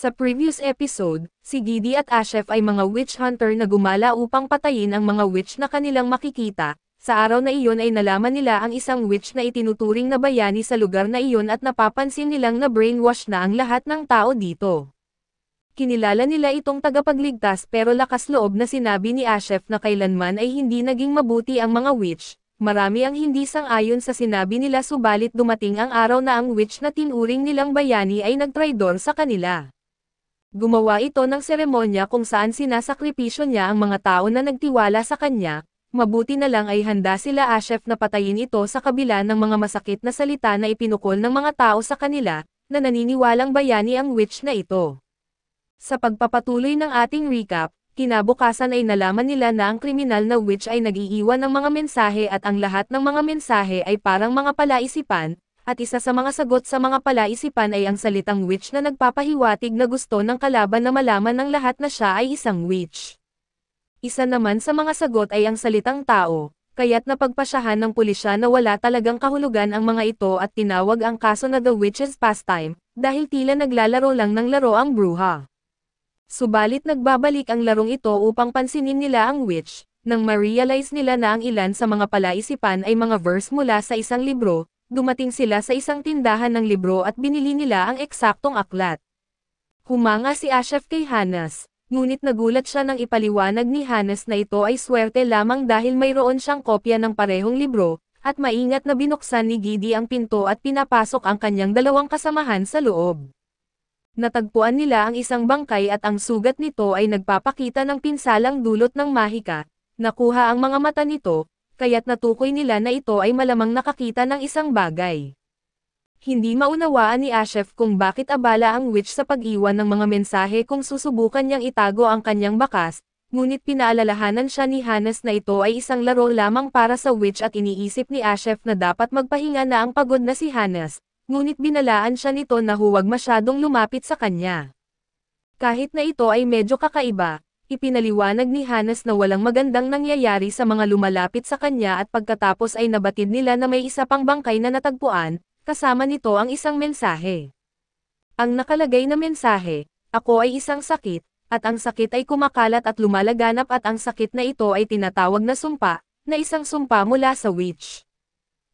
Sa previous episode, si Gidi at Ashef ay mga witch hunter na gumala upang patayin ang mga witch na kanilang makikita, sa araw na iyon ay nalaman nila ang isang witch na itinuturing na bayani sa lugar na iyon at napapansin nilang na brainwash na ang lahat ng tao dito. Kinilala nila itong tagapagligtas pero lakas loob na sinabi ni Ashef na kailanman ay hindi naging mabuti ang mga witch, marami ang hindi sang-ayon sa sinabi nila subalit dumating ang araw na ang witch na tinuring nilang bayani ay nagtraidor sa kanila. Gumawa ito ng seremonya kung saan sinasakripisyo niya ang mga tao na nagtiwala sa kanya, mabuti na lang ay handa sila Ashef ah, na patayin ito sa kabila ng mga masakit na salita na ipinukol ng mga tao sa kanila, na naniniwalang bayani ang witch na ito. Sa pagpapatuloy ng ating recap, kinabukasan ay nalaman nila na ang kriminal na witch ay nagiiwan ng mga mensahe at ang lahat ng mga mensahe ay parang mga palaisipan, at isa sa mga sagot sa mga palaisipan ay ang salitang witch na nagpapahiwatig na gusto ng kalaban na malaman ng lahat na siya ay isang witch. Isa naman sa mga sagot ay ang salitang tao, kaya't napagpasyahan ng pulisya na wala talagang kahulugan ang mga ito at tinawag ang kaso na The Witch's Pastime, dahil tila naglalaro lang ng laro ang bruha. Subalit nagbabalik ang larong ito upang pansinin nila ang witch, nang ma-realize nila na ang ilan sa mga palaisipan ay mga verse mula sa isang libro, dumating sila sa isang tindahan ng libro at binili nila ang eksaktong aklat. Humanga si Ashef kay Hanas, ngunit nagulat siya nang ipaliwanag ni Hanas na ito ay swerte lamang dahil mayroon siyang kopya ng parehong libro, at maingat na binuksan ni Gidi ang pinto at pinapasok ang kanyang dalawang kasamahan sa loob. Natagpuan nila ang isang bangkay at ang sugat nito ay nagpapakita ng pinsalang dulot ng mahika, nakuha ang mga mata nito, kaya't natukoy nila na ito ay malamang nakakita ng isang bagay. Hindi maunawaan ni Ashef kung bakit abala ang witch sa pag-iwan ng mga mensahe kung susubukan niyang itago ang kanyang bakas, ngunit pinaalalahanan siya ni Hannes na ito ay isang laro lamang para sa witch at iniisip ni Ashef na dapat magpahinga na ang pagod na si Hannes, ngunit binalaan siya nito na huwag masyadong lumapit sa kanya. Kahit na ito ay medyo kakaiba, Ipinaliwanag ni Hanes na walang magandang nangyayari sa mga lumalapit sa kanya at pagkatapos ay nabatid nila na may isa pang bangkay na natagpuan, kasama nito ang isang mensahe. Ang nakalagay na mensahe, ako ay isang sakit, at ang sakit ay kumakalat at lumalaganap at ang sakit na ito ay tinatawag na sumpa, na isang sumpa mula sa witch.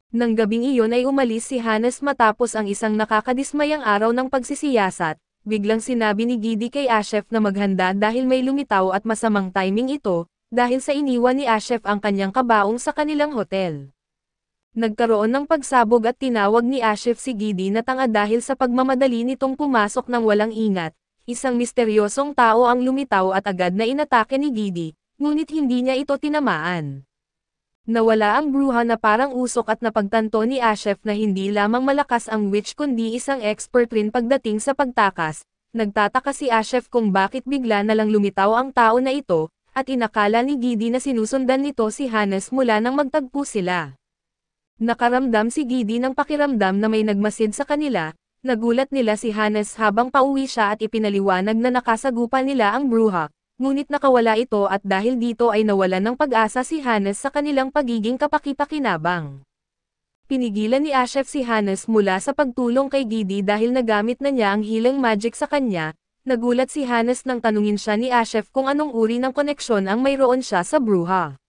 Nang gabing iyon ay umalis si Hanes matapos ang isang nakakadismayang araw ng pagsisiyasat, biglang sinabi ni Gidi kay Ashef na maghanda dahil may lumitaw at masamang timing ito, dahil sa iniwan ni Ashef ang kanyang kabaong sa kanilang hotel. Nagkaroon ng pagsabog at tinawag ni Ashef si Gidi na tanga dahil sa pagmamadali nitong pumasok ng walang ingat, isang misteryosong tao ang lumitaw at agad na inatake ni Gidi, ngunit hindi niya ito tinamaan. Nawala ang bruha na parang usok at napagtanto ni Ashef na hindi lamang malakas ang witch kundi isang expert rin pagdating sa pagtakas. Nagtataka si Ashef kung bakit bigla na lang lumitaw ang tao na ito, at inakala ni Gidi na sinusundan nito si Hannes mula nang magtagpo sila. Nakaramdam si Gidi ng pakiramdam na may nagmasid sa kanila, nagulat nila si Hannes habang pauwi siya at ipinaliwanag na nakasagupa nila ang bruha, Ngunit nakawala ito at dahil dito ay nawala ng pag-asa si Hannes sa kanilang pagiging kapakipakinabang. Pinigilan ni Ashef si Hannes mula sa pagtulong kay Gidi dahil nagamit na niya ang hilang magic sa kanya, nagulat si Hannes nang tanungin siya ni Ashef kung anong uri ng koneksyon ang mayroon siya sa bruha.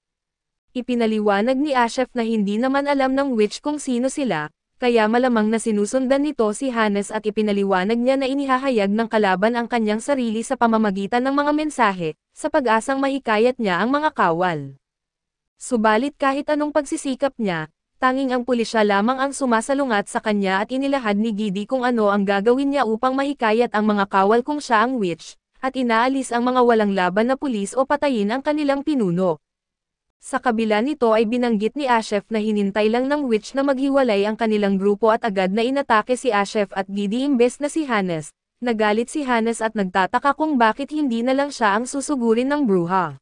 Ipinaliwanag ni Ashef na hindi naman alam ng witch kung sino sila, kaya malamang na sinusundan nito si Hanes at ipinaliwanag niya na inihahayag ng kalaban ang kanyang sarili sa pamamagitan ng mga mensahe, sa pag-asang mahikayat niya ang mga kawal. Subalit kahit anong pagsisikap niya, tanging ang pulisya lamang ang sumasalungat sa kanya at inilahad ni Gidi kung ano ang gagawin niya upang mahikayat ang mga kawal kung siya ang witch, at inaalis ang mga walang laban na pulis o patayin ang kanilang pinuno. Sa kabila nito ay binanggit ni Ashef na hinintay lang ng witch na maghiwalay ang kanilang grupo at agad na inatake si Ashef at Gidi imbes na si Hannes. Nagalit si Hannes at nagtataka kung bakit hindi na lang siya ang susugurin ng bruha.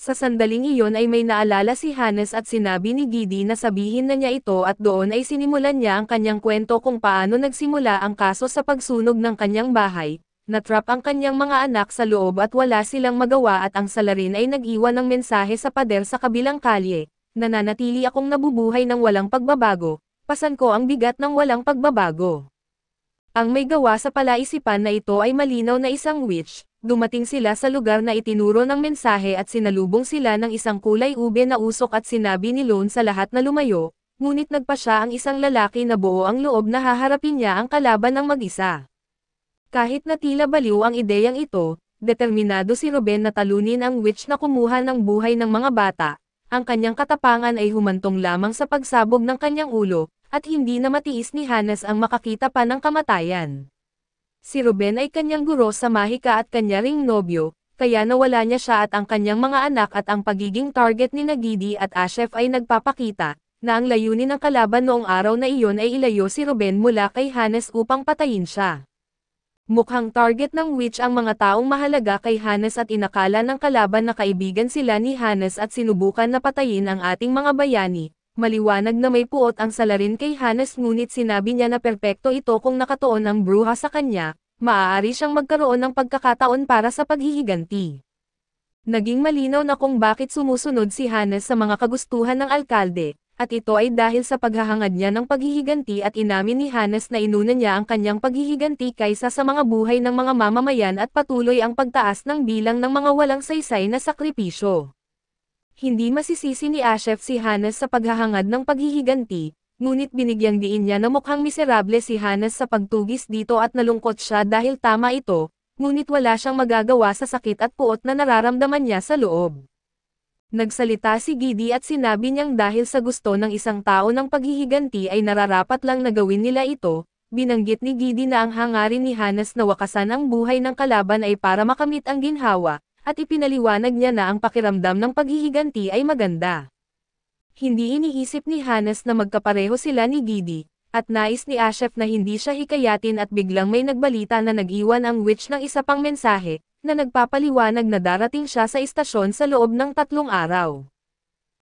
Sa sandaling iyon ay may naalala si Hannes at sinabi ni Gidi na sabihin na niya ito at doon ay sinimulan niya ang kanyang kwento kung paano nagsimula ang kaso sa pagsunog ng kanyang bahay, Natrap ang kanyang mga anak sa loob at wala silang magawa at ang salarin ay nag-iwan ng mensahe sa pader sa kabilang kalye, nananatili akong nabubuhay ng walang pagbabago, pasan ko ang bigat ng walang pagbabago. Ang may gawa sa palaisipan na ito ay malinaw na isang witch, dumating sila sa lugar na itinuro ng mensahe at sinalubong sila ng isang kulay ube na usok at sinabi ni Lone sa lahat na lumayo, ngunit nagpa siya ang isang lalaki na buo ang loob na haharapin niya ang kalaban ng mag-isa. Kahit na tila baliw ang ideyang ito, determinado si Ruben na talunin ang witch na kumuha ng buhay ng mga bata, ang kanyang katapangan ay humantong lamang sa pagsabog ng kanyang ulo, at hindi na matiis ni Hanes ang makakita pa ng kamatayan. Si Ruben ay kanyang guro sa mahika at kanya ring nobyo, kaya nawala niya siya at ang kanyang mga anak at ang pagiging target ni Nagidi at Ashef ay nagpapakita, na ang layunin ng kalaban noong araw na iyon ay ilayo si Ruben mula kay Hanes upang patayin siya. Mukhang target ng witch ang mga taong mahalaga kay Hanes at inakala ng kalaban na kaibigan sila ni Hanes at sinubukan na patayin ang ating mga bayani. Maliwanag na may puot ang salarin kay Hanes ngunit sinabi niya na perpekto ito kung nakatuon ang bruha sa kanya, maaari siyang magkaroon ng pagkakataon para sa paghihiganti. Naging malinaw na kung bakit sumusunod si Hanes sa mga kagustuhan ng alkalde, at ito ay dahil sa paghahangad niya ng paghihiganti at inamin ni Hanes na inuna niya ang kanyang paghihiganti kaysa sa mga buhay ng mga mamamayan at patuloy ang pagtaas ng bilang ng mga walang saysay na sakripisyo. Hindi masisisi ni Ashef si Hanes sa paghahangad ng paghihiganti, ngunit binigyang diin niya na mukhang miserable si Hanes sa pagtugis dito at nalungkot siya dahil tama ito, ngunit wala siyang magagawa sa sakit at puot na nararamdaman niya sa loob. Nagsalita si Gidi at sinabi niyang dahil sa gusto ng isang tao ng paghihiganti ay nararapat lang nagawin nila ito, binanggit ni Gidi na ang hangarin ni Hanas na wakasan ang buhay ng kalaban ay para makamit ang ginhawa, at ipinaliwanag niya na ang pakiramdam ng paghihiganti ay maganda. Hindi iniisip ni Hanas na magkapareho sila ni Gidi, at nais ni Ashef na hindi siya hikayatin at biglang may nagbalita na nag-iwan ang witch ng isa pang mensahe, na nagpapaliwanag na darating siya sa istasyon sa loob ng tatlong araw.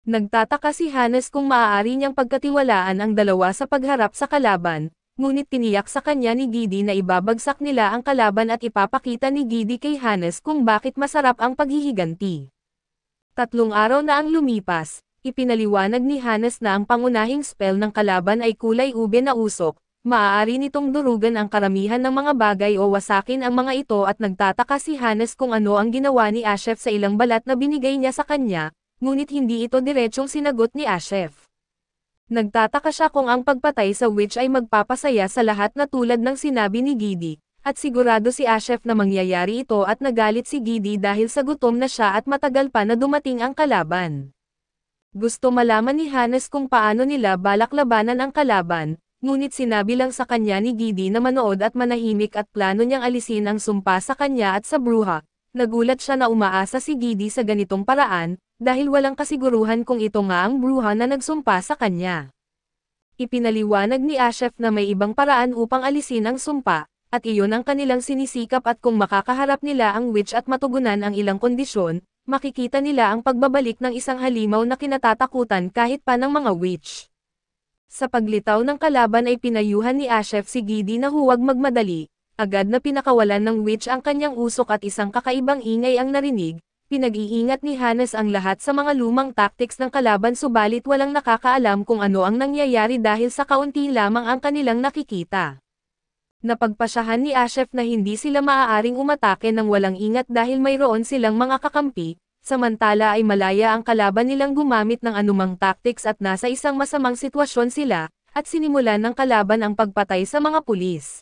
Nagtataka si Hannes kung maaari niyang pagkatiwalaan ang dalawa sa pagharap sa kalaban, ngunit tiniyak sa kanya ni Gidi na ibabagsak nila ang kalaban at ipapakita ni Gidi kay Hannes kung bakit masarap ang paghihiganti. Tatlong araw na ang lumipas, ipinaliwanag ni Hannes na ang pangunahing spell ng kalaban ay kulay ube na usok, Maaari nitong durugan ang karamihan ng mga bagay o wasakin ang mga ito at nagtataka si Hannes kung ano ang ginawa ni Ashef sa ilang balat na binigay niya sa kanya, ngunit hindi ito diretsong sinagot ni Ashef. Nagtataka siya kung ang pagpatay sa witch ay magpapasaya sa lahat na tulad ng sinabi ni Gidi, at sigurado si Ashef na mangyayari ito at nagalit si Gidi dahil sa gutom na siya at matagal pa na dumating ang kalaban. Gusto malaman ni Hannes kung paano nila balak labanan ang kalaban, ngunit sinabi lang sa kanya ni Gidi na manood at manahimik at plano niyang alisin ang sumpa sa kanya at sa bruha. Nagulat siya na umaasa si Gidi sa ganitong paraan, dahil walang kasiguruhan kung ito nga ang bruha na nagsumpa sa kanya. Ipinaliwanag ni Ashef na may ibang paraan upang alisin ang sumpa, at iyon ang kanilang sinisikap at kung makakaharap nila ang witch at matugunan ang ilang kondisyon, makikita nila ang pagbabalik ng isang halimaw na kinatatakutan kahit pa ng mga witch. Sa paglitaw ng kalaban ay pinayuhan ni Ashef si Gidi na huwag magmadali, agad na pinakawalan ng witch ang kanyang usok at isang kakaibang ingay ang narinig, pinag-iingat ni Hannes ang lahat sa mga lumang tactics ng kalaban subalit walang nakakaalam kung ano ang nangyayari dahil sa kaunti lamang ang kanilang nakikita. Napagpasyahan ni Ashef na hindi sila maaaring umatake ng walang ingat dahil mayroon silang mga kakampi, Samantala ay malaya ang kalaban nilang gumamit ng anumang tactics at nasa isang masamang sitwasyon sila, at sinimulan ng kalaban ang pagpatay sa mga pulis.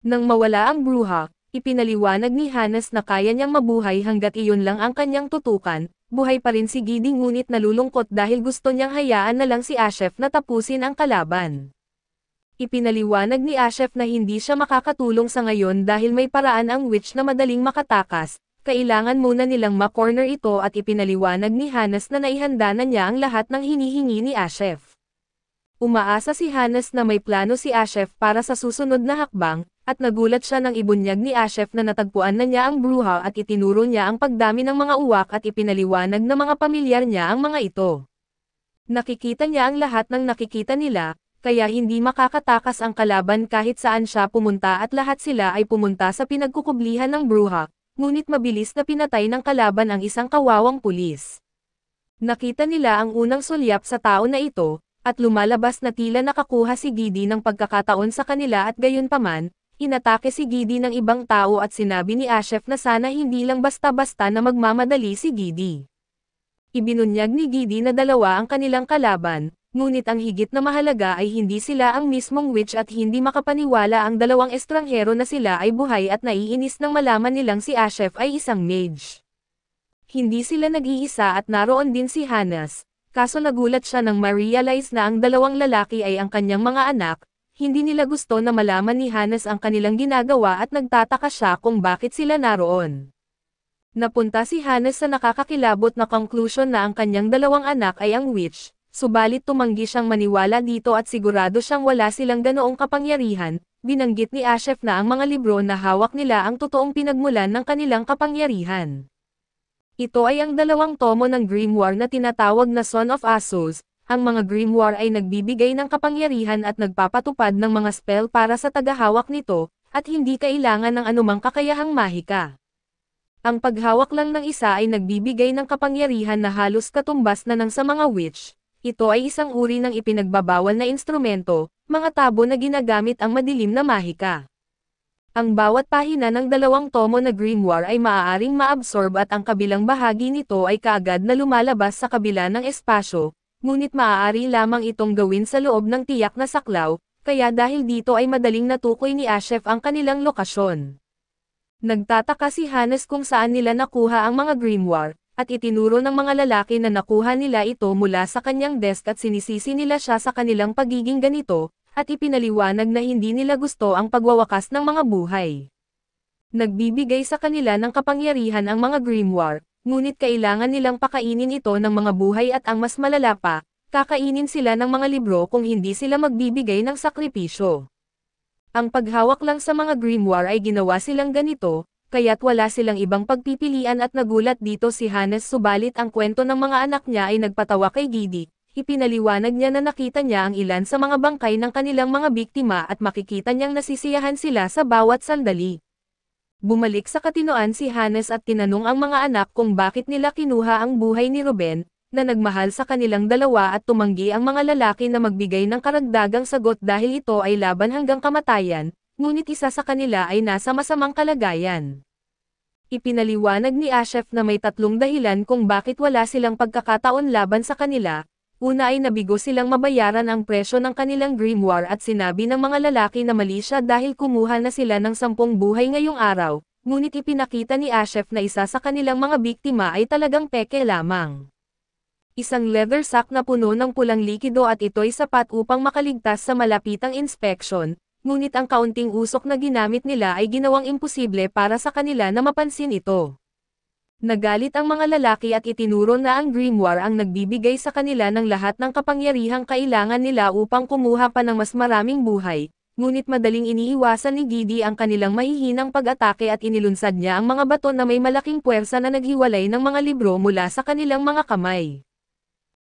Nang mawala ang bruha, ipinaliwanag ni Hanas na kaya niyang mabuhay hanggat iyon lang ang kanyang tutukan, buhay pa rin si Gidi ngunit nalulungkot dahil gusto niyang hayaan na lang si Ashef na tapusin ang kalaban. Ipinaliwanag ni Ashef na hindi siya makakatulong sa ngayon dahil may paraan ang witch na madaling makatakas, kailangan muna nilang ma-corner ito at ipinaliwanag ni Hanas na naihanda na niya ang lahat ng hinihingi ni Ashef. Umaasa si Hanas na may plano si Ashef para sa susunod na hakbang, at nagulat siya nang ibunyag ni Ashef na natagpuan na niya ang bruha at itinuro niya ang pagdami ng mga uwak at ipinaliwanag na mga pamilyar niya ang mga ito. Nakikita niya ang lahat ng nakikita nila, kaya hindi makakatakas ang kalaban kahit saan siya pumunta at lahat sila ay pumunta sa pinagkukublihan ng bruha, ngunit mabilis na pinatay ng kalaban ang isang kawawang pulis. Nakita nila ang unang sulyap sa tao na ito, at lumalabas na tila nakakuha si Gidi ng pagkakataon sa kanila at gayunpaman, inatake si Gidi ng ibang tao at sinabi ni Ashef na sana hindi lang basta-basta na magmamadali si Gidi. Ibinunyag ni Gidi na dalawa ang kanilang kalaban, Ngunit ang higit na mahalaga ay hindi sila ang mismong witch at hindi makapaniwala ang dalawang estranghero na sila ay buhay at naiinis nang malaman nilang si Ashef ay isang mage. Hindi sila nag-iisa at naroon din si Hanas, kaso nagulat siya nang ma-realize na ang dalawang lalaki ay ang kanyang mga anak, hindi nila gusto na malaman ni Hanas ang kanilang ginagawa at nagtataka siya kung bakit sila naroon. Napunta si Hanas sa nakakakilabot na konklusyon na ang kanyang dalawang anak ay ang witch, Subalit tumanggi siyang maniwala dito at sigurado siyang wala silang ganoong kapangyarihan, binanggit ni Ashef na ang mga libro na hawak nila ang totoong pinagmulan ng kanilang kapangyarihan. Ito ay ang dalawang tomo ng Grimoire na tinatawag na Son of Asos, ang mga Grimoire ay nagbibigay ng kapangyarihan at nagpapatupad ng mga spell para sa tagahawak nito, at hindi kailangan ng anumang kakayahang mahika. Ang paghawak lang ng isa ay nagbibigay ng kapangyarihan na halos katumbas na ng sa mga witch, ito ay isang uri ng ipinagbabawal na instrumento, mga tabo na ginagamit ang madilim na mahika. Ang bawat pahina ng dalawang tomo na grimoire ay maaaring maabsorb at ang kabilang bahagi nito ay kaagad na lumalabas sa kabila ng espasyo, ngunit maaari lamang itong gawin sa loob ng tiyak na saklaw, kaya dahil dito ay madaling natukoy ni Ashef ang kanilang lokasyon. Nagtataka si Hannes kung saan nila nakuha ang mga grimoire, at itinuro ng mga lalaki na nakuha nila ito mula sa kanyang desk at sinisisi nila siya sa kanilang pagiging ganito, at ipinaliwanag na hindi nila gusto ang pagwawakas ng mga buhay. Nagbibigay sa kanila ng kapangyarihan ang mga grimoire, ngunit kailangan nilang pakainin ito ng mga buhay at ang mas malala pa, kakainin sila ng mga libro kung hindi sila magbibigay ng sakripisyo. Ang paghawak lang sa mga grimoire ay ginawa silang ganito, kaya't wala silang ibang pagpipilian at nagulat dito si Hannes subalit ang kwento ng mga anak niya ay nagpatawa kay Gidi. Ipinaliwanag niya na nakita niya ang ilan sa mga bangkay ng kanilang mga biktima at makikita niyang nasisiyahan sila sa bawat sandali. Bumalik sa katinoan si Hannes at tinanong ang mga anak kung bakit nila kinuha ang buhay ni Ruben, na nagmahal sa kanilang dalawa at tumanggi ang mga lalaki na magbigay ng karagdagang sagot dahil ito ay laban hanggang kamatayan, ngunit isa sa kanila ay nasa masamang kalagayan. Ipinaliwanag ni Ashef na may tatlong dahilan kung bakit wala silang pagkakataon laban sa kanila, una ay nabigo silang mabayaran ang presyo ng kanilang grimoire at sinabi ng mga lalaki na mali siya dahil kumuha na sila ng sampung buhay ngayong araw, ngunit ipinakita ni Ashef na isa sa kanilang mga biktima ay talagang peke lamang. Isang leather sack na puno ng pulang likido at ito'y sapat upang makaligtas sa malapitang inspeksyon, ngunit ang kaunting usok na ginamit nila ay ginawang imposible para sa kanila na mapansin ito. Nagalit ang mga lalaki at itinuro na ang grimoire ang nagbibigay sa kanila ng lahat ng kapangyarihang kailangan nila upang kumuha pa ng mas maraming buhay, ngunit madaling iniiwasan ni Gidi ang kanilang mahihinang pag-atake at inilunsad niya ang mga bato na may malaking puwersa na naghiwalay ng mga libro mula sa kanilang mga kamay.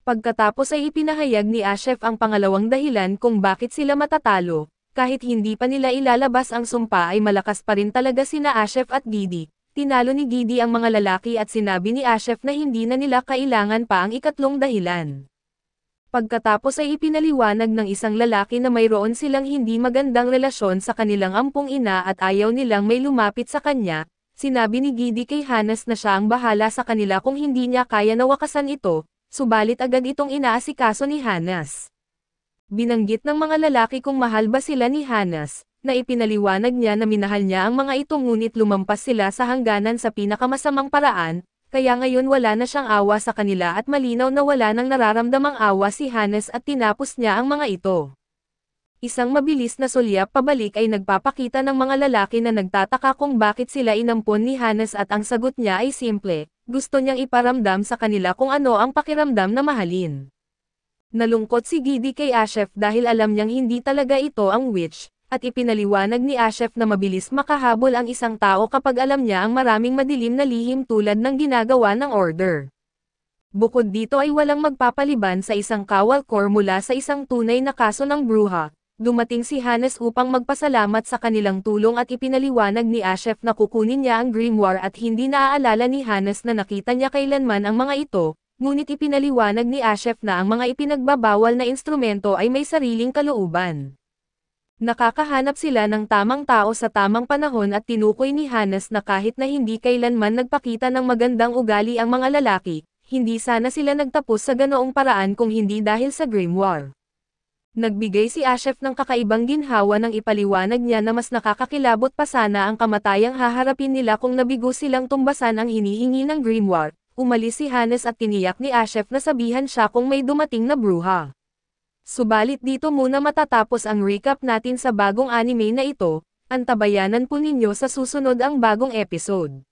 Pagkatapos ay ipinahayag ni Ashef ang pangalawang dahilan kung bakit sila matatalo, kahit hindi pa nila ilalabas ang sumpa ay malakas pa rin talaga sina Ashef at Gidi. Tinalo ni Gidi ang mga lalaki at sinabi ni Ashef na hindi na nila kailangan pa ang ikatlong dahilan. Pagkatapos ay ipinaliwanag ng isang lalaki na mayroon silang hindi magandang relasyon sa kanilang ampung ina at ayaw nilang may lumapit sa kanya, sinabi ni Gidi kay Hanas na siya ang bahala sa kanila kung hindi niya kaya nawakasan ito, subalit agad itong inaasikaso ni Hanas. Binanggit ng mga lalaki kung mahal ba sila ni Hanas, na ipinaliwanag niya na minahal niya ang mga ito ngunit lumampas sila sa hangganan sa pinakamasamang paraan, kaya ngayon wala na siyang awa sa kanila at malinaw na wala nang nararamdamang awa si Hanes at tinapos niya ang mga ito. Isang mabilis na sulyap pabalik ay nagpapakita ng mga lalaki na nagtataka kung bakit sila inampon ni Hanes at ang sagot niya ay simple, gusto niyang iparamdam sa kanila kung ano ang pakiramdam na mahalin. Nalungkot si Gidi kay Ashef dahil alam niyang hindi talaga ito ang witch, at ipinaliwanag ni Ashef na mabilis makahabol ang isang tao kapag alam niya ang maraming madilim na lihim tulad ng ginagawa ng order. Bukod dito ay walang magpapaliban sa isang kawal core mula sa isang tunay na kaso ng bruha. Dumating si Hannes upang magpasalamat sa kanilang tulong at ipinaliwanag ni Ashef na kukunin niya ang grimoire at hindi naaalala ni Hannes na nakita niya kailanman ang mga ito, ngunit ipinaliwanag ni Ashef na ang mga ipinagbabawal na instrumento ay may sariling kalooban. Nakakahanap sila ng tamang tao sa tamang panahon at tinukoy ni Hanas na kahit na hindi kailanman nagpakita ng magandang ugali ang mga lalaki, hindi sana sila nagtapos sa ganoong paraan kung hindi dahil sa Grim Nagbigay si Ashef ng kakaibang ginhawa ng ipaliwanag niya na mas nakakakilabot pa sana ang kamatayang haharapin nila kung nabigo silang tumbasan ang hinihingi ng Grim umalis si Hannes at tiniyak ni Ashef na sabihan siya kung may dumating na bruha. Subalit dito muna matatapos ang recap natin sa bagong anime na ito, antabayanan po ninyo sa susunod ang bagong episode.